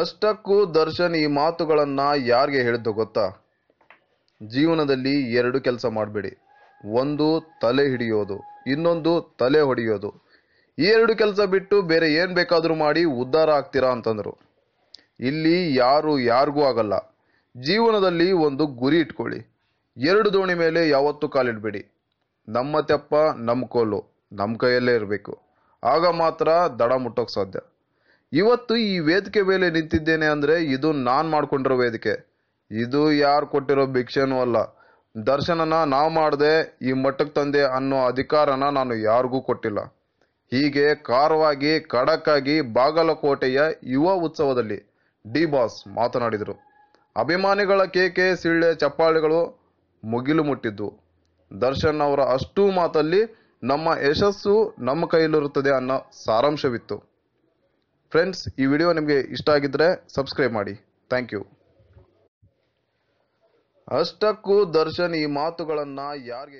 ಅಷ್ಟಕ್ಕೂ ದರ್ಶನ್ ಈ ಮಾತುಗಳನ್ನು ಯಾರಿಗೆ ಹೇಳಿದ್ದು ಗೊತ್ತಾ ಜೀವನದಲ್ಲಿ ಎರಡು ಕೆಲಸ ಮಾಡಬೇಡಿ ಒಂದು ತಲೆ ಹಿಡಿಯೋದು ಇನ್ನೊಂದು ತಲೆ ಹೊಡೆಯೋದು ಈ ಎರಡು ಕೆಲಸ ಬಿಟ್ಟು ಬೇರೆ ಏನು ಬೇಕಾದರೂ ಮಾಡಿ ಉದ್ಧಾರ ಆಗ್ತೀರಾ ಅಂತಂದರು ಇಲ್ಲಿ ಯಾರು ಯಾರಿಗೂ ಆಗಲ್ಲ ಜೀವನದಲ್ಲಿ ಒಂದು ಗುರಿ ಇಟ್ಕೊಳ್ಳಿ ಎರಡು ದೋಣಿ ಮೇಲೆ ಯಾವತ್ತೂ ಕಾಲಿಡಬೇಡಿ ನಮ್ಮ ತೆಪ್ಪ ನಮ್ಮ ಕೋಲು ನಮ್ಮ ಕೈಯಲ್ಲೇ ಇರಬೇಕು ಆಗ ಮಾತ್ರ ದಡ ಮುಟ್ಟೋಕೆ ಸಾಧ್ಯ ಇವತ್ತು ಈ ವೇದಿಕೆ ಮೇಲೆ ನಿಂತಿದ್ದೇನೆ ಅಂದರೆ ಇದು ನಾನು ಮಾಡಿಕೊಂಡಿರೋ ವೇದಿಕೆ ಇದು ಯಾರು ಕೊಟ್ಟಿರೋ ಭಿಕ್ಷೆನೂ ಅಲ್ಲ ದರ್ಶನನ ನಾವು ಮಾಡಿದೆ ಈ ಮಟ್ಟಕ್ಕೆ ತಂದೆ ಅನ್ನೋ ಅಧಿಕಾರನ ನಾನು ಯಾರಿಗೂ ಕೊಟ್ಟಿಲ್ಲ ಹೀಗೆ ಖಾರವಾಗಿ ಖಡಕ್ಕಾಗಿ ಬಾಗಲಕೋಟೆಯ ಯುವ ಉತ್ಸವದಲ್ಲಿ ಡಿ ಬಾಸ್ ಮಾತನಾಡಿದರು ಅಭಿಮಾನಿಗಳ ಕೇಕೆ ಸಿಳ್ಳೆ ಚಪ್ಪಾಳೆಗಳು ಮುಗಿಲು ಮುಟ್ಟಿದ್ದು ದರ್ಶನ್ ಅವರ ಅಷ್ಟೂ ಮಾತಲ್ಲಿ ನಮ್ಮ ಯಶಸ್ಸು ನಮ್ಮ ಕೈಯಲ್ಲಿರುತ್ತದೆ ಅನ್ನೋ ಸಾರಾಂಶವಿತ್ತು ಫ್ರೆಂಡ್ಸ್ ಈ ವಿಡಿಯೋ ನಿಮಗೆ ಇಷ್ಟ ಆಗಿದ್ರೆ ಸಬ್ಸ್ಕ್ರೈಬ್ ಮಾಡಿ ಥ್ಯಾಂಕ್ ಯು ಅಷ್ಟಕ್ಕೂ ದರ್ಶನ್ ಈ ಮಾತುಗಳನ್ನು ಯಾರಿಗೆ